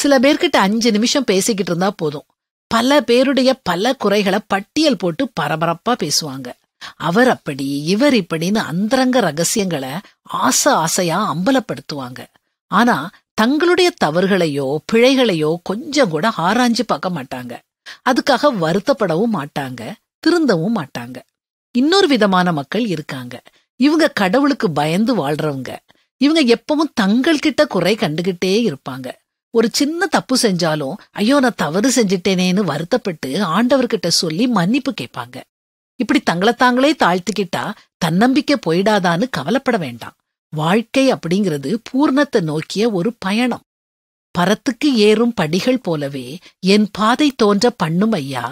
சில பேர்கிட்ட அஞ்சு நிமிஷம் பேசிக்கிட்டு இருந்தா போதும் பல பேருடைய பல குறைகளை பட்டியல் போட்டு பரபரப்பா பேசுவாங்க அவர் அப்படி இவர் இப்படின்னு அந்தரங்க ரகசியங்களை ஆசை ஆசையா அம்பலப்படுத்துவாங்க ஆனா தங்களுடைய தவறுகளையோ பிழைகளையோ கொஞ்சம் கூட ஆராய்ஞ்சு பார்க்க மாட்டாங்க அதுக்காக வருத்தப்படவும் மாட்டாங்க திருந்தவும் மாட்டாங்க இன்னொரு விதமான மக்கள் இருக்காங்க இவங்க கடவுளுக்கு பயந்து வாழ்றவங்க இவங்க எப்பவும் தங்கள்கிட்ட குறை கண்டுகிட்டே இருப்பாங்க ஒரு சின்ன தப்பு செஞ்சாலும் ஐயோ நான் தவறு செஞ்சிட்டேனேன்னு வருத்தப்பட்டு ஆண்டவர்கிட்ட சொல்லி மன்னிப்பு கேட்பாங்க இப்படி தங்களை தாங்களே தாழ்த்திக்கிட்டா தன்னம்பிக்கை போயிடாதான்னு கவலைப்பட வேண்டாம் வாழ்க்கை அப்படிங்கிறது பூர்ணத்தை நோக்கிய ஒரு பயணம் பரத்துக்கு ஏறும் படிகள் போலவே என் பாதை தோன்ற பண்ணும் ஐயா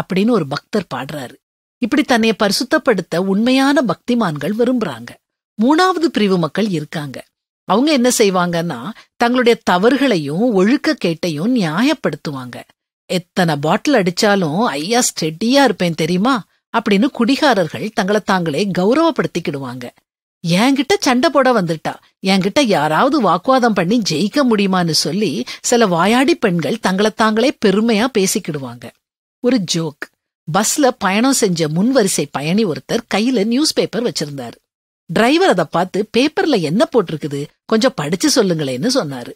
அப்படின்னு ஒரு பக்தர் பாடுறாரு இப்படி தன்னை பரிசுத்தப்படுத்த உண்மையான பக்திமான்கள் விரும்புறாங்க மூணாவது பிரிவு மக்கள் இருக்காங்க அவங்க என்ன செய்வாங்கன்னா தங்களுடைய தவறுகளையும் ஒழுக்க கேட்டையும் நியாயப்படுத்துவாங்க எத்தனை பாட்டில் அடிச்சாலும் ஐயா ஸ்டெடியா இருப்பேன் தெரியுமா அப்படின்னு குடிகாரர்கள் தங்களை தாங்களே கௌரவப்படுத்திக்கிடுவாங்க என்கிட்ட சண்டை போட வந்துட்டா என்கிட்ட யாராவது வாக்குவாதம் பண்ணி ஜெயிக்க முடியுமான்னு சொல்லி சில வாயாடி பெண்கள் தங்களை தாங்களே பெருமையா பேசிக்கிடுவாங்க ஒரு ஜோக் பஸ்ல பயணம் செஞ்ச முன்வரிசை பயணி ஒருத்தர் கையில நியூஸ் பேப்பர் வச்சிருந்தாரு டிரைவர் அதை பார்த்து பேப்பர்ல என்ன போட்டிருக்குது கொஞ்சம் படிச்சு சொல்லுங்களேன்னு சொன்னாரு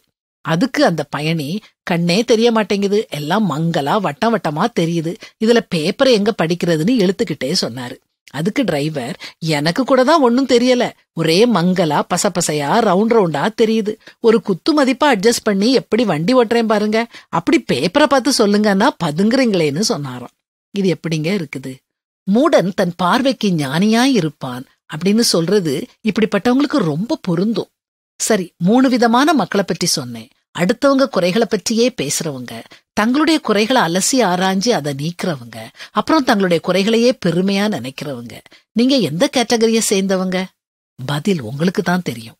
அதுக்கு அந்த பயணி கண்ணே தெரிய மாட்டேங்குது எல்லாம் மங்களா வட்டம் வட்டமா தெரியுது இதுல பேப்பரை எங்க படிக்கிறதுன்னு இழுத்துக்கிட்டே சொன்னாரு அதுக்கு டிரைவர் எனக்கு கூட தான் ஒன்றும் தெரியல ஒரே பச பசப்பசையா ரவுண்ட் ரவுண்டா தெரியுது ஒரு குத்து மதிப்பா அட்ஜஸ்ட் பண்ணி எப்படி வண்டி ஓட்டுறேன் பாருங்க அப்படி பேப்பரை பார்த்து சொல்லுங்கன்னா பதுங்குறீங்களேன்னு சொன்னாராம் இது எப்படிங்க இருக்குது மூடன் தன் பார்வைக்கு ஞானியாய் இருப்பான் அப்படின்னு சொல்றது இப்படிப்பட்டவங்களுக்கு ரொம்ப பொருந்தும் சரி மூணு விதமான மக்களை பற்றி சொன்னேன் அடுத்தவங்க குறைகளை பற்றியே பேசுறவங்க தங்களுடைய குறைகளை அலசி ஆராய்ஞ்சி அதை நீக்கிறவங்க அப்புறம் தங்களுடைய குறைகளையே பெருமையா நினைக்கிறவங்க நீங்க எந்த கேட்டகரிய சேர்ந்தவங்க பதில் உங்களுக்கு தான் தெரியும்